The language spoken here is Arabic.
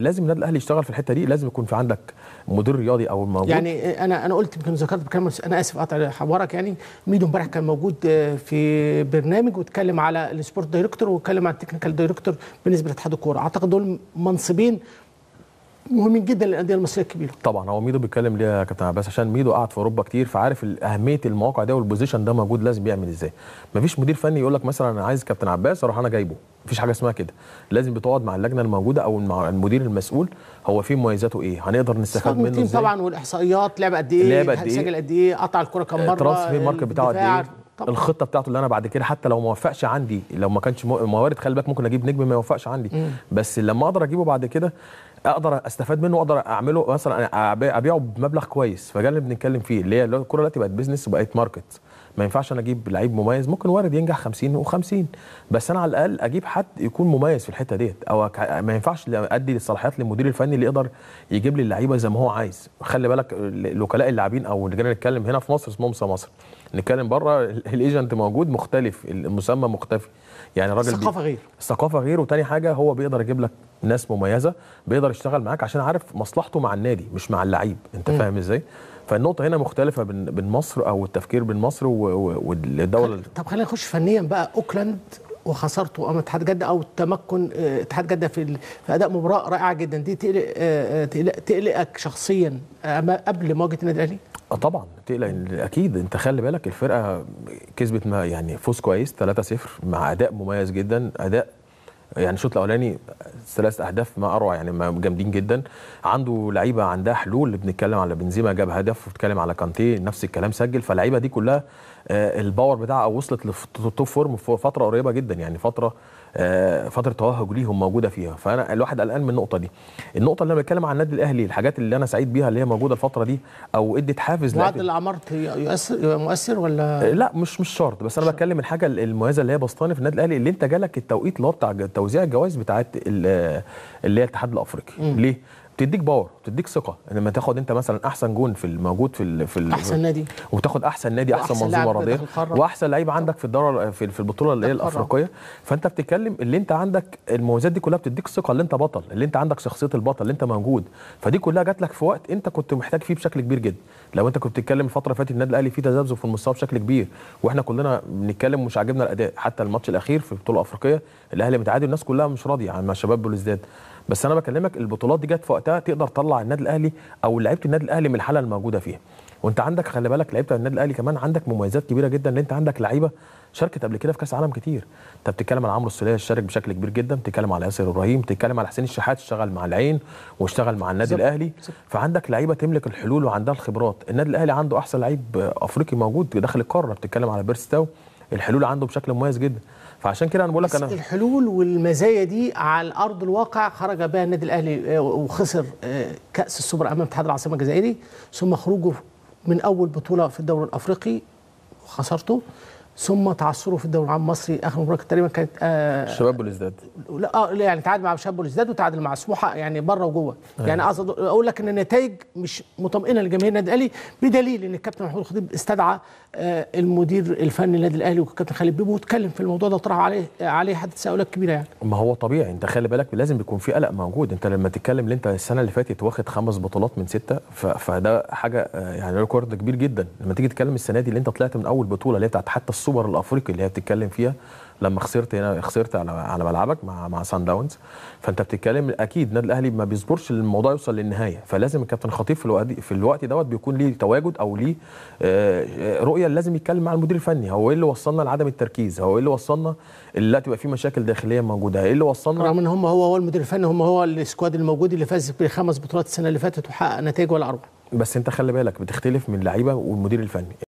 لازم النادي الاهلي يشتغل في الحته دي لازم يكون في عندك مدير رياضي او موجود يعني انا انا قلت يمكن ذكرت بكلام انا اسف قطع حوارك يعني ميدو امبارح كان موجود آه، في برنامج واتكلم على السبورت دايركتور واتكلم على التكنيكال دايركتور بالنسبه لاتحاد الكوره اعتقد دول منصبين مهمين جدا للانديه المصريه الكبيره طبعا هو ميدو بيتكلم ليه يا كابتن عباس عشان ميدو قعد في اوروبا كتير فعارف اهميه المواقع ده والبوزيشن ده موجود لازم يعمل ازاي مفيش مدير فني يقول لك مثلا انا عايز كابتن عباس اروح انا جايبه مفيش حاجه اسمها كده لازم بتقعد مع اللجنه الموجوده او مع المدير المسؤول هو في مميزاته ايه هنقدر نستفاد منه ازاي طبعا والاحصائيات لعب قد ايه لعب قد ايه سجل قد ايه قطع الكره كام مره الترانسفير ماركت بتاعه قد ايه طبعا. الخطه بتاعته اللي انا بعد كده حتى لو ما وفقش عندي لو ما كانش موارد خلي بالك ممكن اجيب نجم ما يوفقش عندي مم. بس لما اقدر اجيبه بعد كده اقدر استفاد منه واقدر اعمله مثلا ابيعه بمبلغ كويس فده اللي بنتكلم فيه اللي هي الكوره دلوقتي بقت بيزنس وبقت ماركت ما ينفعش انا اجيب لعيب مميز ممكن وارد ينجح 50 و50 بس انا على الاقل اجيب حد يكون مميز في الحته ديت او ما ينفعش ادي الصلاحيات للمدير الفني اللي يقدر يجيب لي اللعيبه زي ما هو عايز خلي بالك الوكلاء اللاعبين او اللي جينا نتكلم هنا في مصر اسمهم مصر نتكلم بره الايجنت موجود مختلف المسمى مختفي يعني راجل الثقافه غير الثقافه غير وتاني حاجه هو بيقدر يجيب لك ناس مميزه بيقدر يشتغل معاك عشان عارف مصلحته مع النادي مش مع اللعيب انت م. فاهم ازاي فالنقطه هنا مختلفه بين مصر او التفكير بين مصر والدوله طب خلينا نخش فنيا بقى اوكلاند وخسارته امام اتحاد جده او التمكن آه، اتحاد جده في في اداء مباراه رائعه جدا دي تقلق آه، آه، تقلق تقلقك شخصيا قبل مواجهه النادي الاهلي؟ اه طبعا تقلق اكيد انت خلي بالك الفرقه كسبت ما يعني فوز كويس 3-0 مع اداء مميز جدا اداء يعني الشوط الاولاني ثلاث اهداف ما اروع يعني جامدين جدا عنده لعيبه عندها حلول بنتكلم على بنزيما جاب هدف وبنتكلم على كانتي نفس الكلام سجل فاللعيبه دي كلها آه، الباور بتاعها وصلت للتوب فورم في فتره قريبه جدا يعني فتره آه، فتره توهج ليهم موجوده فيها فانا الواحد قلقان من النقطه دي النقطه اللي انا بتكلم عن النادي الاهلي الحاجات اللي انا سعيد بيها اللي هي موجوده الفتره دي او ادت حافز وعد الاعمار يؤثر مؤثر ولا لا مش مش شرط بس انا بتكلم الحاجه المميزه اللي هي بسطاني في النادي الاهلي اللي انت جالك التوقيت اللي هو بتاع توزيع الجوائز بتاعت ال آه، اللي هي الاتحاد الافريقي ليه بتديك باور بتديك ثقه لما تاخد انت مثلا احسن جون في الموجود في في احسن نادي وتاخد احسن نادي احسن منظومه رياضيه واحسن لعيب عندك في الدوره في البطوله اللي هي الافريقيه فانت بتتكلم اللي انت عندك المميزات دي كلها بتديك ثقه اللي انت بطل اللي انت عندك شخصيه البطل اللي انت موجود فدي كلها جات لك في وقت انت كنت محتاج فيه بشكل كبير جدا لو انت كنت بتتكلم الفتره اللي فاتت النادي الاهلي فيه تذبذب في المستوى بشكل كبير واحنا كلنا بنتكلم مش عاجبنا الاداء حتى الماتش الاخير في البطوله الافريقيه الاهلي متعادل الناس كلها مش راضيه عن شباب بلوزداد بس انا بكلمك البطولات دي جت في وقتها تقدر تطلع النادي الاهلي او لعيبه النادي الاهلي من الحاله الموجوده فيها وانت عندك خلي بالك لعيبه النادي الاهلي كمان عندك مميزات كبيره جدا ان انت عندك لعيبه شاركت قبل كده في كاس عالم كتير انت بتتكلم على عمرو السوليه شارك بشكل كبير جدا بتتكلم على ياسر ابراهيم بتتكلم على حسين الشحات اشتغل مع العين واشتغل مع النادي زب. الاهلي زب. فعندك لعيبه تملك الحلول وعندها الخبرات النادي الاهلي عنده احسن لعيب افريقي موجود داخل القاره بتتكلم على بيرستاو الحلول عنده بشكل مميز جدا فعشان كده انا بقول لك انا الحلول والمزايا دي على ارض الواقع خرج بها النادي الاهلي آه، وخسر آه، كاس السوبر امام اتحاد العاصمه الجزائري ثم خروجه من اول بطوله في الدوري الافريقي خسرته ثم تعثروا في الدوري العام المصري اخر مباراه تقريبا كانت آه الشباب بلوزداد لا آه يعني تعادل مع الشباب بلوزداد وتعادل مع سموحه يعني بره وجوه أيوة. يعني اقصد اقول لك ان النتائج مش مطمئنه لجماهير النادي الاهلي بدليل ان الكابتن محمود الخطيب استدعى آه المدير الفني للنادي الاهلي والكابتن خالد بيبو واتكلم في الموضوع ده وطرح عليه عليه حد تساؤلات كبيره يعني ما هو طبيعي انت خلي بالك لازم بيكون في قلق موجود انت لما تتكلم اللي انت السنه اللي فاتت واخد خمس بطولات من سته فده حاجه آه، يعني ريكورد كبير جدا لما تيجي تتكلم السنه دي اللي انت طلعت من اول بطوله اللي هي بتاعت حتى السوبر الافريقي اللي هي بتتكلم فيها لما خسرت هنا خسرت على على ملعبك مع مع سان داونز فانت بتتكلم اكيد النادي الاهلي ما بيصبرش الموضوع يوصل للنهايه فلازم الكابتن خطيب في الوقت في الوقت دوت بيكون ليه تواجد او ليه آه، آه، رؤيه لازم يتكلم مع المدير الفني هو ايه اللي وصلنا لعدم التركيز هو ايه اللي وصلنا اللي تبقى في مشاكل داخليه موجوده ايه اللي وصلنا رغم ان هم هو هو المدير الفني هم هو السكواد الموجود اللي فاز بخمس بطولات السنه اللي فاتت وحقق نتائج ولا اروع بس انت خلي بالك بتختلف من لعيبه والمدير الفني